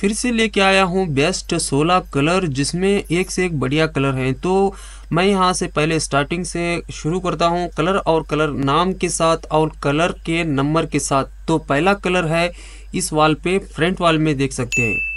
फिर से लेके आया हूँ बेस्ट सोलह कलर जिसमें एक से एक बढ़िया कलर हैं तो मैं यहाँ से पहले स्टार्टिंग से शुरू करता हूँ कलर और कलर नाम के साथ और कलर के नंबर के साथ तो पहला कलर है इस वाल पे फ्रंट वाल में देख सकते हैं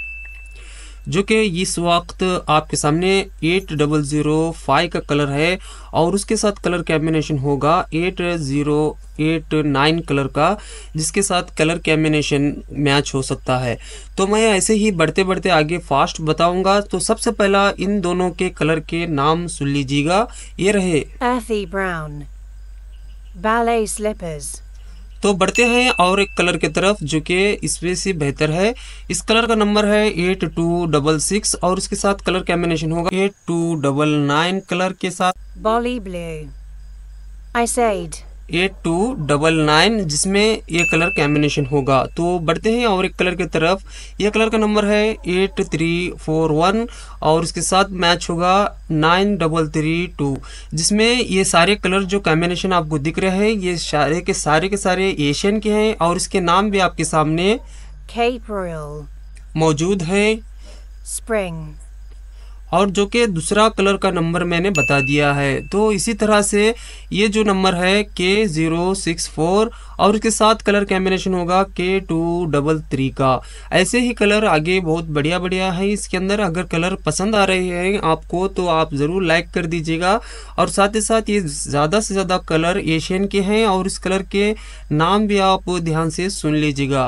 जो कि इस वक्त आपके सामने एट डबल ज़ीरो फाइव का कलर है और उसके साथ कलर कैम्बिनेशन होगा eight zero eight nine colour का जिसके साथ कलर कैम्बिनेशन मैच हो सकता है तो मैं ऐसे ही बढ़ते बढ़ते आगे फास्ट बताऊंगा तो सबसे पहला इन दोनों के कलर के नाम सुन लीजिएगा ये रहे तो बढ़ते हैं और एक कलर की तरफ जो कि इसमें से बेहतर है इस कलर का नंबर है एट टू डबल सिक्स और इसके साथ कलर कॉम्बिनेशन होगा eight two double nine colour के साथ बॉली ब्लू आई साइड एट टू डबल नाइन जिसमें ये कलर कॉम्बिनेशन होगा तो बढ़ते हैं और एक कलर की तरफ ये कलर का नंबर है एट थ्री फोर वन और उसके साथ मैच होगा नाइन डबल थ्री टू जिसमें ये सारे कलर जो कॉम्बिनेशन आपको दिख रहे हैं ये सारे के सारे के सारे एशियन के हैं और इसके नाम भी आपके सामने मौजूद है स्प्रिंग और जो कि दूसरा कलर का नंबर मैंने बता दिया है तो इसी तरह से ये जो नंबर है के ज़ीरो सिक्स फोर और इसके साथ कलर कॉम्बिनेशन होगा के टू डबल थ्री का ऐसे ही कलर आगे बहुत बढ़िया बढ़िया है इसके अंदर अगर कलर पसंद आ रहे हैं आपको तो आप ज़रूर लाइक कर दीजिएगा और साथ ही साथ ये ज़्यादा से ज़्यादा कलर एशियन के हैं और इस कलर के नाम भी आप ध्यान से सुन लीजिएगा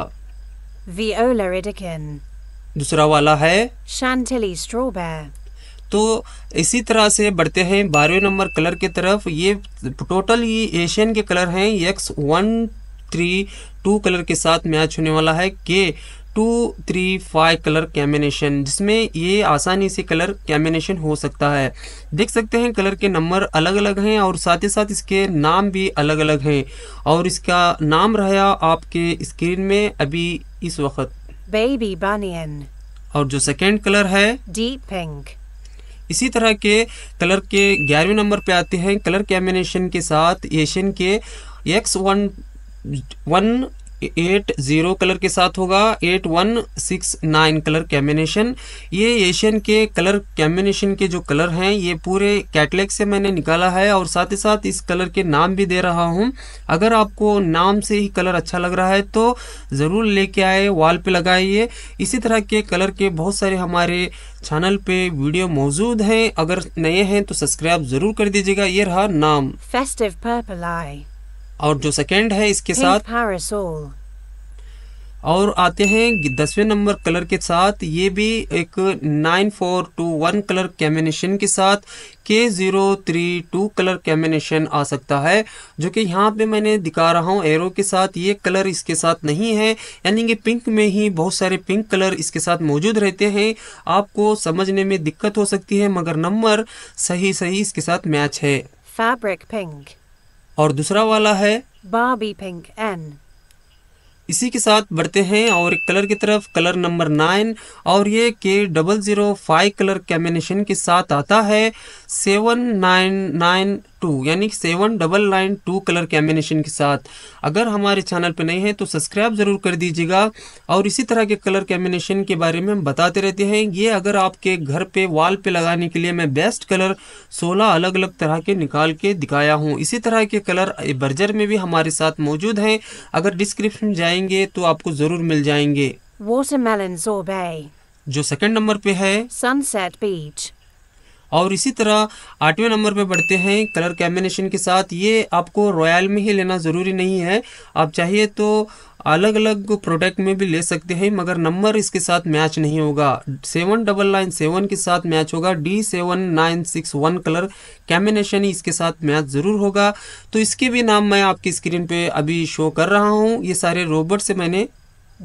दूसरा वाला है शांतिली स्ट्रॉबेर तो इसी तरह से बढ़ते हैं बारहवें नंबर कलर की तरफ ये टोटल ये एशियन के कलर हैं X one three two colour के साथ मैच होने वाला है K two three five colour combination जिसमें ये आसानी से कलर कैम्बिनेशन हो सकता है देख सकते हैं कलर के नंबर अलग अलग हैं और साथ ही साथ इसके नाम भी अलग अलग हैं और इसका नाम रहा आपके स्क्रीन में अभी इस वक्त बेबी बानियन और जो सेकेंड कलर है डीप पिंक इसी तरह के कलर के ग्यारहवें नंबर पे आते हैं कलर कैम्बिनेशन के साथ एशियन के X one one eight zero colour के साथ होगा eight one six nine colour combination ये एशियन के कलर कैम्बिनेशन के जो कलर हैं ये पूरे कैटलेग से मैंने निकाला है और साथ ही साथ इस कलर के नाम भी दे रहा हूँ अगर आपको नाम से ही कलर अच्छा लग रहा है तो ज़रूर लेके आए वॉल पे लगाइए इसी तरह के कलर के बहुत सारे हमारे चैनल पे वीडियो मौजूद हैं अगर नए हैं तो सब्सक्राइब ज़रूर कर दीजिएगा ये रहा नाम फेस्टिव पर्पल आई और जो सेकंड है इसके साथ और आते हैं दसवें नंबर कलर के साथ ये भी एक nine four two one colour combination के साथ K zero three two colour combination आ सकता है जो कि यहाँ पे मैंने दिखा रहा हूँ एरो के साथ ये कलर इसके साथ नहीं है यानी कि पिंक में ही बहुत सारे पिंक कलर इसके साथ मौजूद रहते हैं आपको समझने में दिक्कत हो सकती है मगर नंबर सही सही इसके साथ मैच है फैब्रिक पिंक और दूसरा वाला है बाबी पिंक एन इसी के साथ बढ़ते हैं और एक कलर की तरफ कलर नंबर नाइन और ये K double zero five colour combination के साथ आता है सेवन नाइन नाइन टू यानी seven double nine two colour combination के साथ अगर हमारे चैनल पर नए हैं तो सब्सक्राइब ज़रूर कर दीजिएगा और इसी तरह के कलर कैम्बिनेशन के बारे में हम बताते रहते हैं ये अगर आपके घर पे वॉल पे लगाने के लिए मैं बेस्ट कलर 16 अलग अलग तरह के निकाल के दिखाया हूँ इसी तरह के कलर बर्जर में भी हमारे साथ मौजूद हैं अगर डिस्क्रिप्शन जाएंगे तो आपको ज़रूर मिल जाएंगे जो सेकंड नंबर पे है सनसेट बीच और इसी तरह आठवें नंबर पे पढ़ते हैं कलर कैम्बिनेशन के साथ ये आपको रॉयल में ही लेना ज़रूरी नहीं है आप चाहिए तो अलग अलग प्रोडक्ट में भी ले सकते हैं मगर नंबर इसके साथ मैच नहीं होगा सेवन डबल नाइन सेवन के साथ मैच होगा D seven nine six one colour combination ही इसके साथ मैच ज़रूर होगा तो इसके भी नाम मैं आपकी स्क्रीन पे अभी शो कर रहा हूँ ये सारे रोबोट से मैंने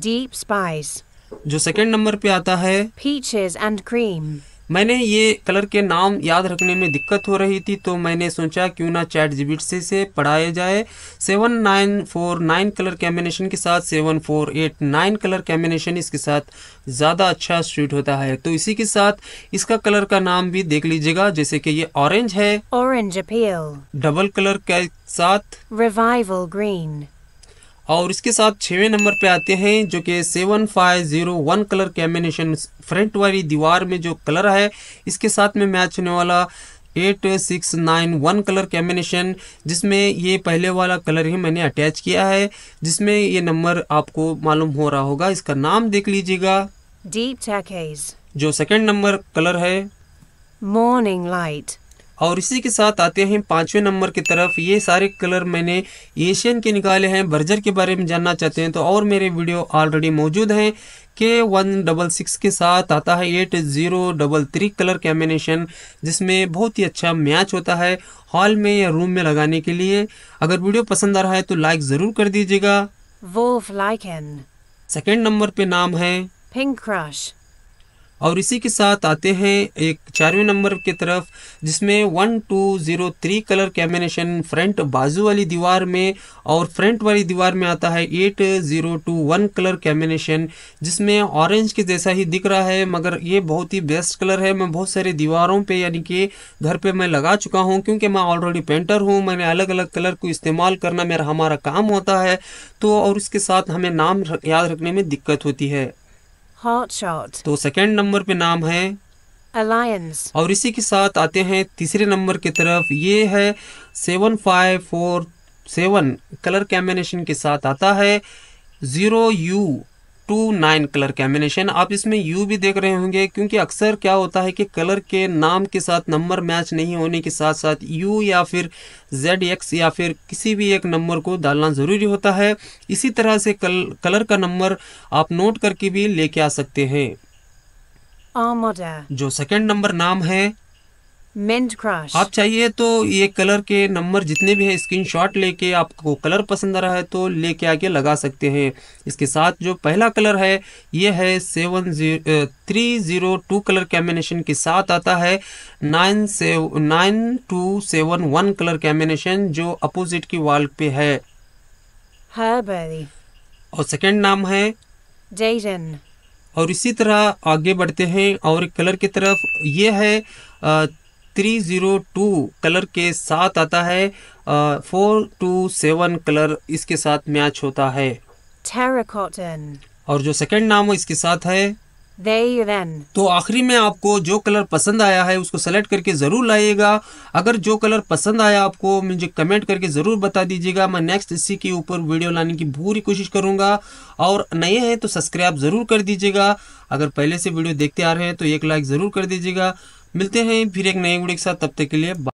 डीप स्पाइस जो सेकेंड नंबर पे आता है पीचेस एंड क्रीम मैंने ये कलर के नाम याद रखने में दिक्कत हो रही थी तो मैंने सोचा क्यों ना चैट जीबीट से पढ़ाया जाए seven nine four nine colour combination के साथ seven four eight nine colour combination इसके साथ ज़्यादा अच्छा स्वीट होता है तो इसी के साथ इसका कलर का नाम भी देख लीजिएगा जैसे कि ये ऑरेंज है ऑरेंज अपील डबल कलर के साथ रिवाइवल ग्रीन और इसके साथ छवें नंबर पे आते हैं जो कि seven five zero one colour combination front वाली दीवार में जो कलर है इसके साथ में मैच होने वाला eight six nine one colour combination जिसमें ये पहले वाला कलर ही मैंने अटैच किया है जिसमें ये नंबर आपको मालूम हो रहा होगा इसका नाम देख लीजिएगा डीप जो सेकेंड नंबर कलर है मॉर्निंग लाइट और इसी के साथ आते हैं पांचवें नंबर की तरफ ये सारे कलर मैंने एशियन के निकाले हैं बर्जर के बारे में जानना चाहते हैं तो और मेरे वीडियो ऑलरेडी मौजूद हैं के वन डबल सिक्स के साथ आता है eight zero double three colour combination जिसमें बहुत ही अच्छा मैच होता है हॉल में या रूम में लगाने के लिए अगर वीडियो पसंद आ रहा है तो लाइक ज़रूर कर दीजिएगा वो लाइक सेकेंड नंबर पे नाम है पिंक क्रश और इसी के साथ आते हैं एक चारवें नंबर की तरफ जिसमें one two zero three colour combination front बाजू वाली दीवार में और फ्रंट वाली दीवार में आता है eight zero two one colour combination जिसमें ऑरेंज के जैसा ही दिख रहा है मगर ये बहुत ही बेस्ट कलर है मैं बहुत सारी दीवारों पे यानी कि घर पे मैं लगा चुका हूँ क्योंकि मैं ऑलरेडी पेंटर हूँ मैंने अलग अलग कलर को इस्तेमाल करना मेरा हमारा काम होता है तो और इसके साथ हमें नाम याद रखने में दिक्कत होती है हॉट शॉट तो सेकेंड नंबर पे नाम है अलायंस और इसी के साथ आते हैं तीसरे नंबर की तरफ ये है seven five four seven colour combination के साथ आता है zero U two nine colour combination आप इसमें यू भी देख रहे होंगे क्योंकि अक्सर क्या होता है कि कलर के नाम के साथ नंबर मैच नहीं होने के साथ साथ यू या फिर जेड एक्स या फिर किसी भी एक नंबर को डालना ज़रूरी होता है इसी तरह से कल कलर का नंबर आप नोट करके भी लेके आ सकते हैं जो सेकेंड नंबर नाम है मिंट क्रश आप चाहिए तो ये कलर के नंबर जितने भी हैं स्क्रीन शॉट लेके आपको कलर पसंद आ रहा है तो लेके आके लगा सकते हैं इसके साथ जो पहला कलर है ये है seven zero three zero two colour combination के साथ आता है nine seven nine two seven one colour combination जो अपोजिट की वॉल पे है हाँ और सेकेंड नाम है डेजन और इसी तरह आगे बढ़ते हैं और एक कलर की तरफ ये है थ्री ज़ीरो टू कलर के साथ आता है फोर टू सेवन कलर इसके साथ मैच होता है Terracotten. और जो सेकंड नाम इसके साथ है तो आखिरी में आपको जो कलर पसंद आया है उसको सेलेक्ट करके ज़रूर लाइएगा अगर जो कलर पसंद आया आपको मुझे कमेंट करके ज़रूर बता दीजिएगा मैं नेक्स्ट इसी के ऊपर वीडियो लाने की पूरी कोशिश करूंगा और नए हैं तो सब्सक्राइब ज़रूर कर दीजिएगा अगर पहले से वीडियो देखते आ रहे हैं तो एक लाइक ज़रूर कर दीजिएगा मिलते हैं फिर एक नए वीडियो के साथ तब तक के लिए बाय